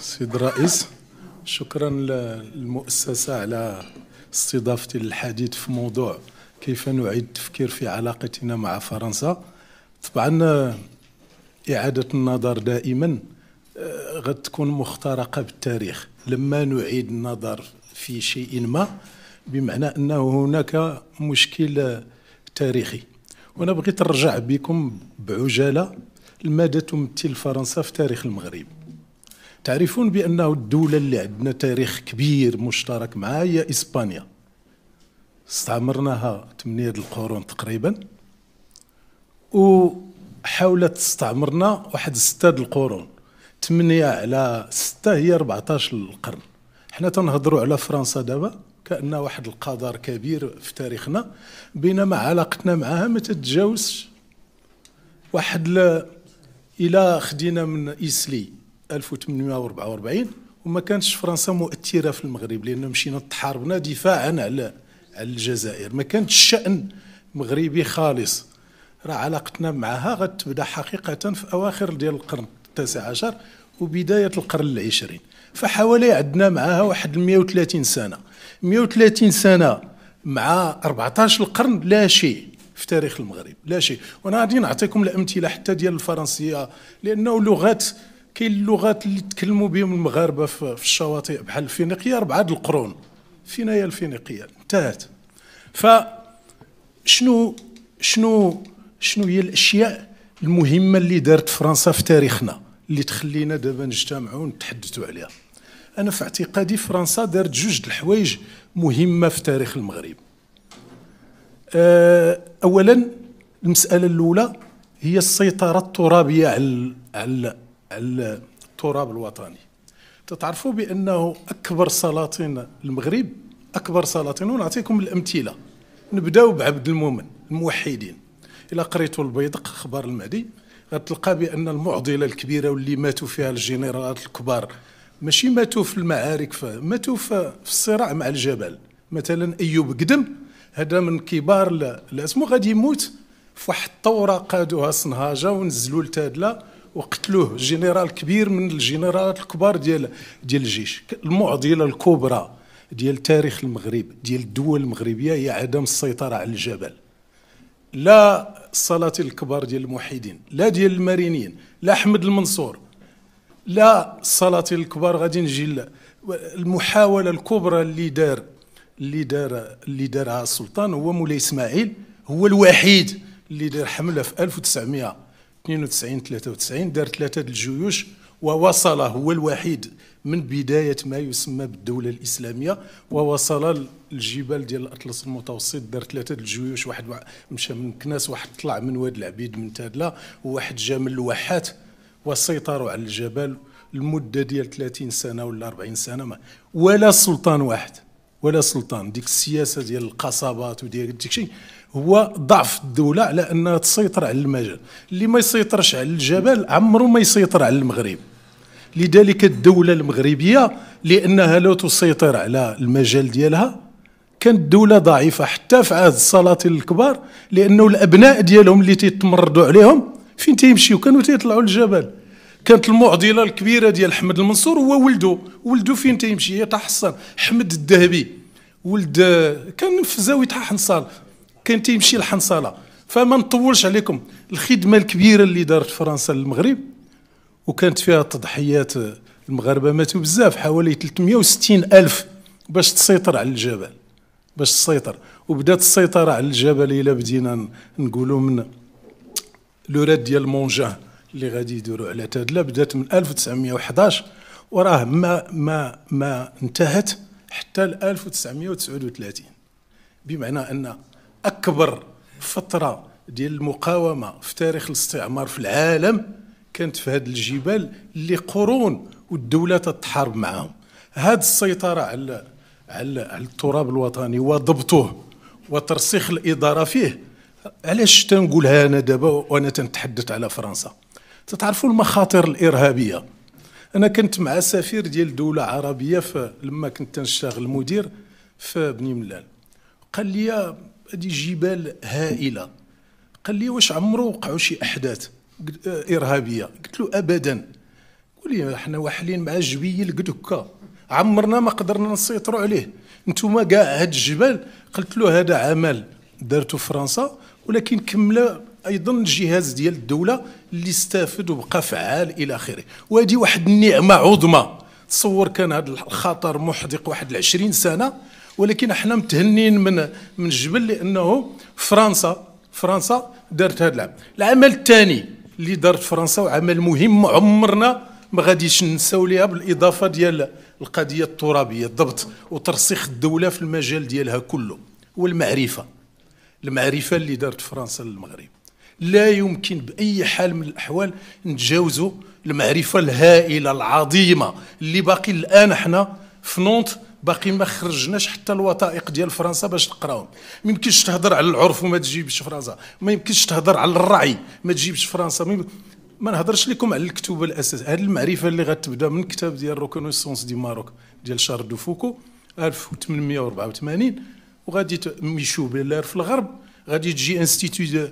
سيد الرئيس شكرا للمؤسسة على استضافتي للحديث في موضوع كيف نعيد التفكير في علاقتنا مع فرنسا طبعا إعادة النظر دائما آه، غتكون مخترقة بالتاريخ لما نعيد النظر في شيء ما بمعنى أنه هناك مشكل تاريخي وأنا بغيت نرجع بكم بعجالة لماذا تمثل فرنسا في تاريخ المغرب تعرفون بأنه الدولة اللي عندنا تاريخ كبير مشترك معها هي إسبانيا استعمرناها ثمانية القرون تقريبا وحاولت تستعمرنا واحد ستة القرون ثمانية على ستة هي 14 القرن حنا تنهضروا على فرنسا دابا كأن واحد القدر كبير في تاريخنا بينما علاقتنا معها ما تتجاوزش واحد الى خدينا من ايسلي 1844 وما كانتش فرنسا مؤثره في المغرب لان مشينا تحاربنا دفاعا على على الجزائر ما كانتش شان مغربي خالص راه علاقتنا معها غتبدا حقيقه في اواخر ديال القرن التاسع عشر وبدايه القرن العشرين فحوالي عندنا معها واحد 130 سنه 130 سنه مع 14 القرن لا شيء في تاريخ المغرب لا شيء وانا غادي نعطيكم الامثله حتى ديال الفرنسيه لانه لغات كاين اللغات اللي تكلموا بهم المغاربه في الشواطئ بحال الفينيقيه ربعه القرون فينا هي الفينيقيه انتهت ف شنو شنو شنو هي الاشياء المهمه اللي دارت فرنسا في تاريخنا اللي تخلينا دابا نجتمعوا ونتحدثوا عليها انا في اعتقادي فرنسا دارت جوج الحوايج مهمه في تاريخ المغرب آه، اولا المساله الاولى هي السيطره الترابيه على التراب الوطني تتعرفوا بانه اكبر سلاطين المغرب اكبر سلاطين ونعطيكم الامثله نبداو بعبد المؤمن الموحدين الى قريتوا البيدق اخبار المهدي غتلقى بان المعضله الكبيره واللي ماتوا فيها الجنرالات الكبار ماشي ماتوا في المعارك ماتوا في الصراع مع الجبل مثلا ايوب قدم هذا من كبار الاسمو غادي يموت في واحد الثوره قادوها صنهاجه ونزلوا لتادله وقتلوه جنرال كبير من الجنرالات الكبار ديال ديال الجيش المعضله الكبرى ديال تاريخ المغرب ديال الدول المغربيه هي عدم السيطره على الجبل لا الصلاه الكبار ديال الموحدين لا ديال المارينيين لا احمد المنصور لا الصلاه الكبار غادي نجي المحاوله الكبرى اللي دار اللي دار اللي دارها السلطان هو مولاي اسماعيل هو الوحيد اللي دار حمله في 1900 92 93 دار ثلاثه الجيوش ووصل هو الوحيد من بدايه ما يسمى بالدوله الاسلاميه ووصل الجبال ديال الاطلس المتوسط دار ثلاثه الجيوش واحد مشى من كناس واحد طلع من واد العبيد من تادلا وواحد جا من الواحات وسيطروا على الجبل المده ديال 30 سنه ولا 40 سنه ما ولا سلطان واحد ولا سلطان ديك السياسه ديال القصبات وديك ديك الشيء هو ضعف الدولة على أنها تسيطر على المجال اللي ما يسيطرش على الجبل عمره ما يسيطر على المغرب لذلك الدولة المغربية لأنها لا تسيطر على المجال ديالها كانت دولة ضعيفة حتى في عهد السلاطين الكبار لأنه الأبناء ديالهم اللي تيتمردوا عليهم فين تيمشيو كانوا تيطلعوا للجبل كانت المعضله الكبيره ديال أحمد المنصور هو ولده ولده فين تيمشي يتحصن أحمد الذهبي ولد كان في زاويه حنصال كان تيمشي لحنصله فما نطولش عليكم الخدمه الكبيره اللي دارت فرنسا للمغرب وكانت فيها تضحيات المغاربه ماتوا بزاف حوالي 360 الف باش تسيطر على الجبل باش تسيطر وبدات السيطره على الجبل الى بدينا نقولوا من لوراد ديال مونجان اللي غادي يديروا على تادله بدات من 1911 وراه ما ما ما انتهت حتى ل 1939 بمعنى ان اكبر فتره ديال المقاومه في تاريخ الاستعمار في العالم كانت في هذه الجبال اللي قرون والدوله تتحارب معاهم هذه السيطره على على على التراب الوطني وضبطه وترسيخ الاداره فيه علاش تنقولها انا دابا وانا تنتحدث على فرنسا تتعرفوا المخاطر الارهابيه انا كنت مع سفير ديال دوله عربيه لما كنت نشتغل مدير في بني ملال قال لي هذه جبال هائله قال لي واش عمرو وقعوا شي احداث آه، ارهابيه قلت له ابدا قول لي احنا واحلين مع جبيل قد هكا عمرنا ما قدرنا نسيطروا عليه انتم كاع هاد الجبال قلت له هذا عمل دارته فرنسا ولكن كمل ايضا الجهاز ديال الدوله اللي استافد وبقى فعال الى اخره وهذه واحد النعمه عظمى تصور كان هذا الخطر محدق واحد 20 سنه ولكن احنا متهنين من من الجبل لانه فرنسا فرنسا دارت هذا العام العمل الثاني اللي دارت فرنسا وعمل مهم عمرنا ما غاديش ننساو ليها بالاضافه ديال القضيه الترابيه الضبط وترسيخ الدوله في المجال ديالها كله والمعرفه المعرفه اللي دارت فرنسا للمغرب لا يمكن باي حال من الاحوال نتجاوزوا المعرفه الهائله العظيمه اللي باقي الان احنا في نونت باقي ما خرجناش حتى الوثائق ديال فرنسا باش تقراهم ما يمكنش تهضر على العرف وما تجيبش فرنسا ما يمكنش تهضر على الرعي ما تجيبش فرنسا ما, ما نهضرش لكم على الكتب الاساس هذه المعرفه اللي غتبدا من كتاب ديال روكونيسونس دي ماروك ديال شارل دو فوكو 1884 وغادي ميشو بيلار في الغرب غادي تجي انستيتو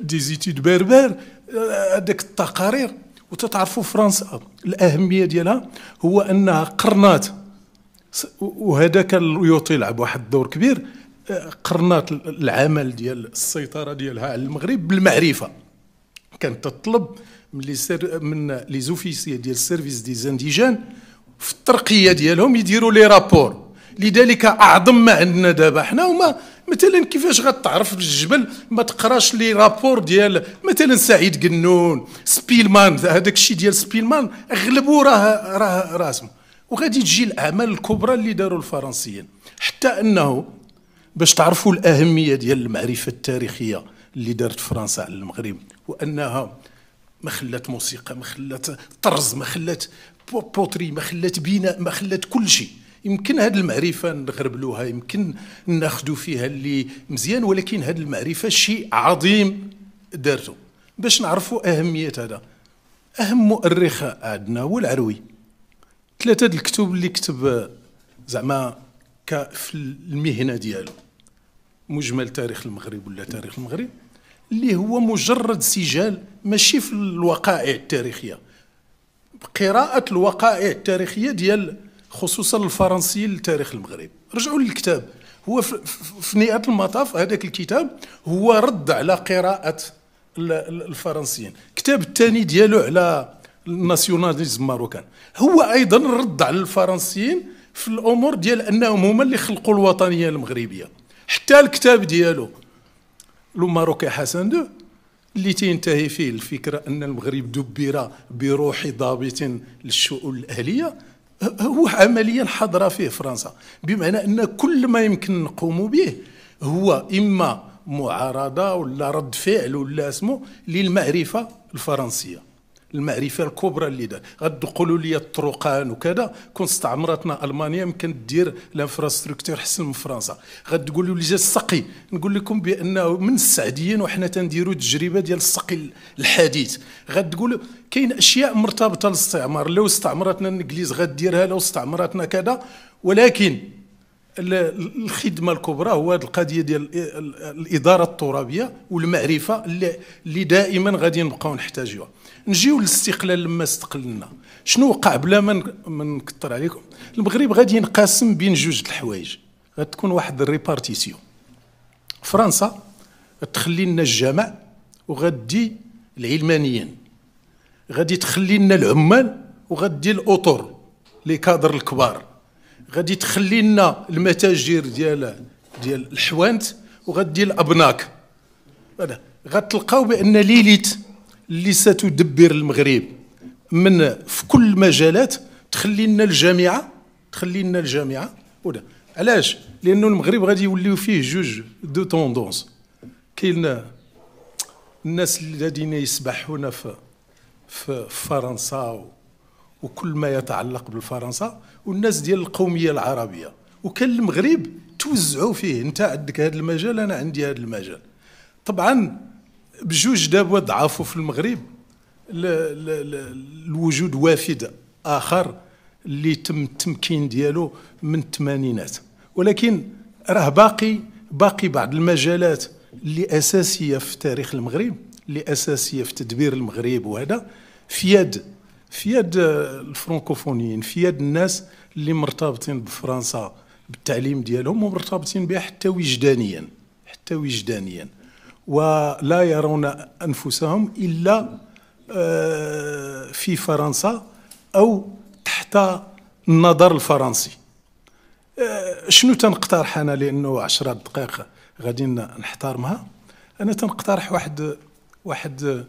دي زيتود بربر هذاك التقارير وتتعرفوا فرنسا الاهميه ديالها هو انها قرنات وهذا كان اليوتو يلعب واحد الدور كبير قرنات العمل ديال السيطره ديالها على المغرب بالمعرفه كانت تطلب من لي سير من لي زوفيسي ديال السيرفيس دي زانديجان في الترقيه ديالهم يديروا لي رابور لذلك اعظم ما عندنا دابا حنا هما مثلا كيفاش غتعرف الجبل ما تقراش لي رابور ديال مثلا سعيد قنون سبيلمان هذاك الشيء ديال سبيلمان اغلبوا راه راه راه وغادي تجي الاعمال الكبرى اللي داروا الفرنسيين حتى انه باش تعرفوا الاهميه ديال المعرفه التاريخيه اللي دارت فرنسا على المغرب وانها ما خلات موسيقى ما خلات طرز ما خلات بوتري ما خلات بناء ما خلات كل شيء يمكن هذه المعرفه نغربلوها يمكن ناخذوا فيها اللي مزيان ولكن هذه المعرفه شيء عظيم دارته باش نعرفوا اهميه هذا اهم مؤرخ عندنا هو العروي ثلاثه الكتب اللي كتب زعما في المهنه ديالو مجمل تاريخ المغرب ولا تاريخ المغرب اللي هو مجرد سجال ماشي في الوقائع التاريخيه قراءه الوقائع التاريخيه ديال خصوصا الفرنسيين لتاريخ المغرب رجعوا للكتاب هو في نهايه المطاف هذاك الكتاب هو رد على قراءه الفرنسيين الكتاب الثاني ديالو على الناسيوناليزم ماروكان هو ايضا رد على الفرنسيين في الامور ديال انهم هما اللي خلقوا الوطنيه المغربيه حتى الكتاب ديالو لو ماروكي حسن دو اللي تنتهي فيه الفكره ان المغرب دبر بروح ضابط للشؤون الاهليه هو عمليا حضر فيه فرنسا بمعنى ان كل ما يمكن نقوم به هو اما معارضه ولا رد فعل ولا اسمه للمعرفه الفرنسيه المعرفه الكبرى اللي دار غتدخلوا لي الطرقان وكذا كون استعمرتنا المانيا يمكن دير لانفراستركتور حسن من فرنسا غتقولوا لي جا السقي نقول لكم بانه من السعديين وحنا تنديروا التجربه ديال السقي الحديث غتقولوا كاين اشياء مرتبطه للاستعمار لو استعمرتنا الانجليز غديرها لو استعمرتنا كذا ولكن الخدمه الكبرى هو هذه القضيه ديال الاداره الترابيه والمعرفه اللي دائما غادي نبقاو نحتاجوها نجيو للاستقلال لما استقلنا شنو وقع بلا ما نكثر عليكم المغرب غادي ينقسم بين جوج الحوايج غتكون واحد الريبارتيسيون فرنسا تخلي لنا الجامع وغدي العلمانيين غادي تخلي لنا العمال وغدي الاطر لي كادر الكبار غادي تخلي لنا المتاجر ديال ديال الحوانت وغادي الابناك غتلقاو بان ليليت اللي ستدبر المغرب من في كل المجالات تخلي لنا الجامعه تخلي لنا الجامعه وده. علاش لانه المغرب غادي يوليو فيه جوج دو توندونس كاين الناس الذين يسبحون في في فرنسا وكل ما يتعلق بالفرنسا والناس ديال القوميه العربيه وكان المغرب توزعوا فيه انت عندك هذا المجال انا عندي هذا المجال طبعا بجوج دابا ضعفوا في المغرب الوجود وافد اخر اللي تم التمكين ديالو من الثمانينات ولكن راه باقي باقي بعض المجالات اللي اساسيه في تاريخ المغرب اللي اساسيه في تدبير المغرب وهذا في يد في يد الفرنكوفونيين في يد الناس اللي مرتبطين بفرنسا بالتعليم ديالهم ومرتبطين بها حتى وجدانيا حتى وجدانيا ولا يرون انفسهم الا آه، في فرنسا او تحت النظر الفرنسي آه، شنو تنقترح انا لانه 10 دقائق غادي نحترمها انا تنقترح واحد واحد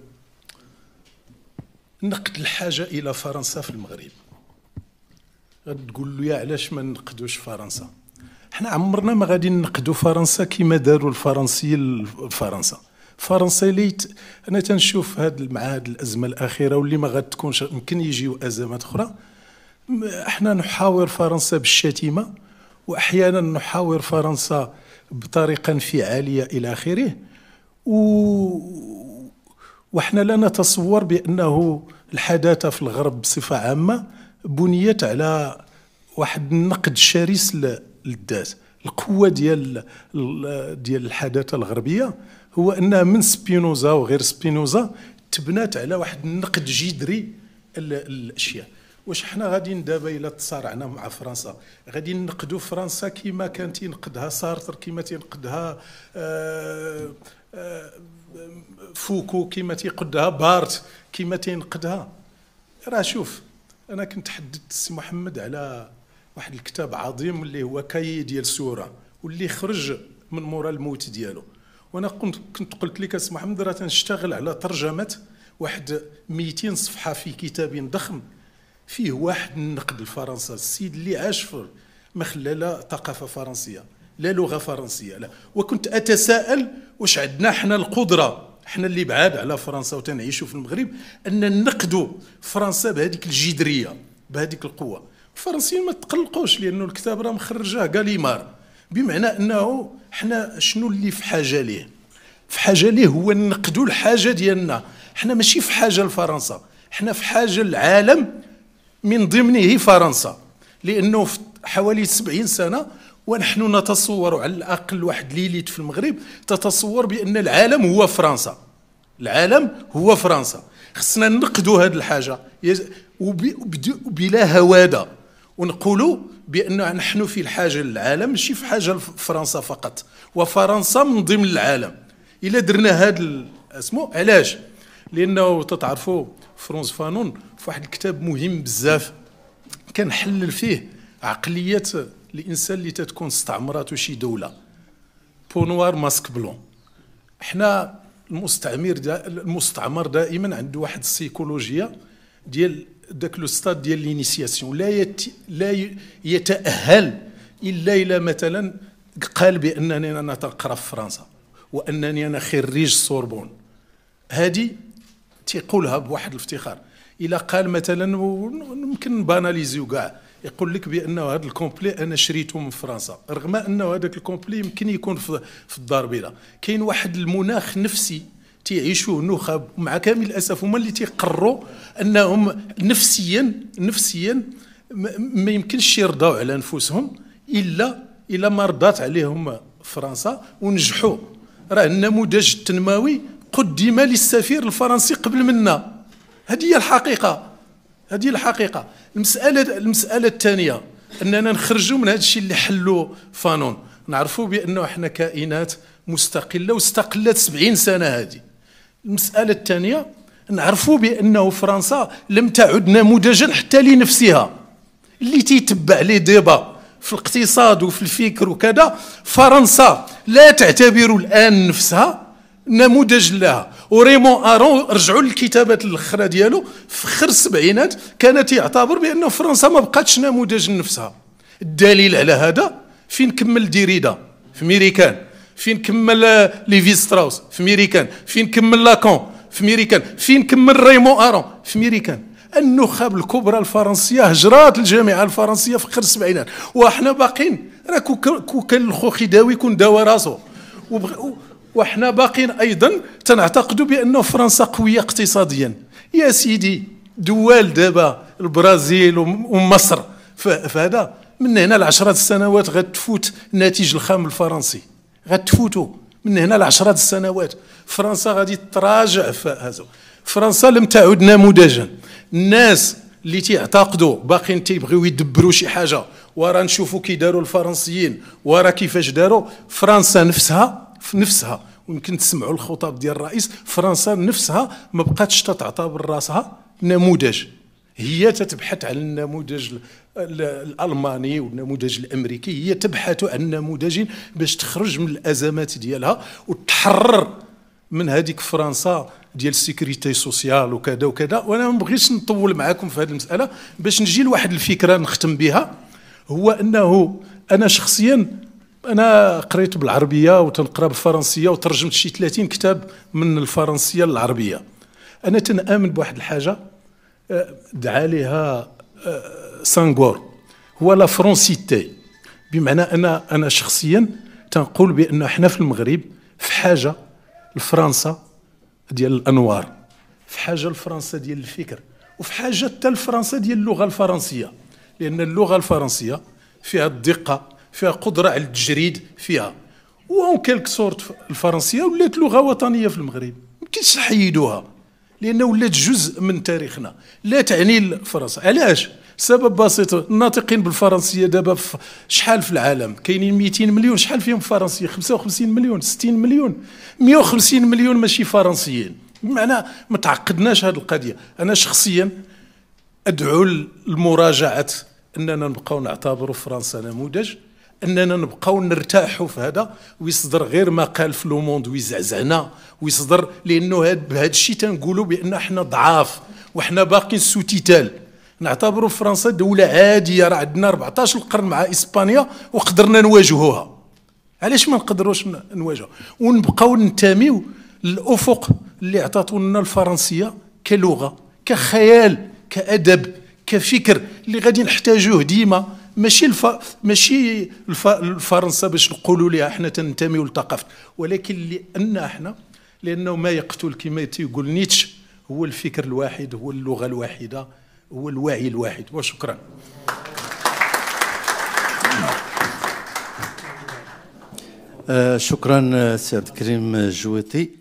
نقد الحاجه الى فرنسا في المغرب غتقول له يا علاش ما نقدوش فرنسا حنا عمرنا ما غادي نقدو فرنسا كما داروا الفرنسيين لفرنسا فرنسا ليت انا تنشوف هذا مع هذه الازمه الاخيره واللي ما غتكونش يمكن يجيو ازمات اخرى احنا نحاور فرنسا بالشتيمه واحيانا نحاور فرنسا بطريقه انفعاليه الى اخره و وحنا لا نتصور بأنه الحداثة في الغرب بصفة عامة بنيت على واحد النقد شرس للذات القوة ديال ديال الحداثة الغربية هو أنها من سبينوزا وغير سبينوزا تبنات على واحد النقد جذري الاشياء واش حنا غادي دابا الى تصارعنا مع فرنسا غادي نقدوا فرنسا كما كان تينقدها سارتر كما تينقدها آه فوكو كيما تيقدها بارت كيما تينقدها راه شوف انا كنت حددت السي محمد على واحد الكتاب عظيم اللي هو كاي ديال سوره واللي خرج من مورا الموت ديالو وانا كنت كنت قلت لك السي محمد راه تنشتغل على ترجمه واحد 200 صفحه في كتاب ضخم فيه واحد النقد الفرنسي السيد اللي عاش في ما خلى لا ثقافه فرنسيه لا لغه فرنسيه لا وكنت اتساءل واش عندنا حنا القدره حنا اللي بعاد على فرنسا وتنعيشوا في المغرب ان نقدوا فرنسا بهذيك الجدريه بهذيك القوه الفرنسيين ما تقلقوش لانه الكتاب راه مخرجاه غاليمار بمعنى انه حنا شنو اللي في حاجه ليه في حاجه ليه هو نقدوا الحاجه ديالنا حنا ماشي في حاجه لفرنسا حنا في حاجه للعالم من ضمنه فرنسا لانه في حوالي 70 سنه ونحن نتصور على الأقل واحد ليليت في المغرب تتصور بأن العالم هو فرنسا العالم هو فرنسا خصنا ننقدوا هذه الحاجة بلا هوادة ونقولوا بأن نحن في الحاجة للعالم ماشي في حاجة لفرنسا فقط وفرنسا من ضمن العالم إلا درنا هذا اسمو علاش لأنه تتعرفوا فرونس فانون في واحد الكتاب مهم بزاف كنحلل فيه عقلية الانسان اللي تتكون استعمرته شي دوله بونوار ماسك بلون حنا المستعمر دا المستعمر دائما عنده واحد السيكولوجيا ديال داك لو ستاد ديال لينيسياسيون لا يت لا يتاهل الا الى مثلا قال بانني انا تنقرا في فرنسا وانني انا خريج سوربون هذه تيقولها بواحد الافتخار الا قال مثلا ممكن باناليزيو كاع يقول لك بانه هذا الكومبلي انا شريته من فرنسا رغم انه هذاك الكومبلي يمكن يكون في, في الدار البيضاء كاين واحد المناخ نفسي تيعيشوه النخب مع كامل الاسف هما اللي تيقروا انهم نفسيا نفسيا ما يمكنش يرضاو على نفوسهم الا الا ما رضات عليهم فرنسا ونجحوا راه النموذج التنموي قدم للسفير الفرنسي قبل منا هذه هي الحقيقه هذه الحقيقه المساله المساله الثانيه اننا نخرجوا من هذا الشيء اللي حلو فانون نعرفوا بانه احنا كائنات مستقله واستقلت 70 سنه هذه المساله الثانيه نعرفوا بانه فرنسا لم تعد نموذجا حتى لنفسها اللي تيتبع لي ديبا في الاقتصاد وفي الفكر وكذا فرنسا لا تعتبر الان نفسها نموذج لها وريمون ارون رجعوا للكتابات الاخرى ديالو في اخر السبعينات كانت يعتبر بان فرنسا ما بقاتش نموذج لنفسها الدليل على هذا فين كمل ديريدا في ميريكان فين كمل ليفي ستراوس في ميريكان فين كمل لاكون في ميريكان فين كمل ريمون ارون في ميريكان النخب الكبرى الفرنسيه هجرات الجامعه الفرنسيه في اخر السبعينات وحنا باقيين راه كون كان الخوخي داوي كون داوى راسو وحنا باقين ايضا تنعتقدوا بان فرنسا قويه اقتصاديا يا سيدي دول دابا البرازيل ومصر فهذا من هنا لعشرة السنوات غتفوت ناتج الخام الفرنسي غتفوتو من هنا لعشرة السنوات فرنسا غادي تراجع فهذا فرنسا لم تعد نموذجا الناس اللي تيعتقدوا باقيين تيبغيو يدبروا شي حاجه ورا نشوفوا كي داروا الفرنسيين ورا كيفاش داروا فرنسا نفسها في نفسها ويمكن تسمعوا الخطاب ديال الرئيس فرنسا نفسها ما بقاتش تتعتبر راسها نموذج هي تتبحث عن النموذج الالماني والنموذج الامريكي هي تبحث عن نموذج باش تخرج من الازمات ديالها وتحرر من هذيك فرنسا ديال السيكوريتي سوسيال وكذا وكذا وانا ما بغيتش نطول معكم في هذه المساله باش نجي لواحد الفكره نختم بها هو انه انا شخصيا انا قريت بالعربيه وتنقرا بالفرنسيه وترجمت شي 30 كتاب من الفرنسيه للعربيه انا تنامن بواحد الحاجه أه، دعا لها أه، سانغور هو لا فرونسيتي بمعنى انا انا شخصيا تنقول بان احنا في المغرب في حاجه لفرنسا ديال الانوار في حاجه لفرنسا ديال الفكر وفي حاجه حتى لفرنسا ديال اللغه الفرنسيه لان اللغه الفرنسيه فيها الدقه فيها قدره على التجريد فيها وان كيلك سورت الفرنسيه ولات لغه وطنيه في المغرب ما كاينش نحيدوها لانه ولات جزء من تاريخنا لا تعني فرنسا علاش سبب بسيط الناطقين بالفرنسيه دابا شحال في العالم كاينين 200 مليون شحال فيهم فرنسيه 55 مليون 60 مليون 150 مليون ماشي فرنسيين بمعنى ما تعقدناش هذه القضيه انا شخصيا ادعو لمراجعه اننا نبقاو نعتبروا فرنسا نموذج اننا نبقاو نرتاحوا في هذا ويصدر غير قال في لو موند ويزعزعنا ويصدر لانه بهذا الشيء تنقولوا بان احنا ضعاف وحنا باقي سوتيتال نعتبروا فرنسا دولة عادية راه عندنا 14 قرن مع اسبانيا وقدرنا نواجهوها علاش ما نقدروش نواجهوها ونبقاو ننتميو للافق اللي عطاتو لنا الفرنسية كلغة كخيال كادب كفكر اللي غادي نحتاجوه ديما ماشي الف... ماشي الف... الفرنسا باش نقولوا لها احنا تنتميو لثقافه ولكن لان احنا لانه ما يقتل كما تيقول نيتش هو الفكر الواحد هو اللغه الواحده هو الوعي الواحد وشكرا آه شكرا سيد كريم جويتي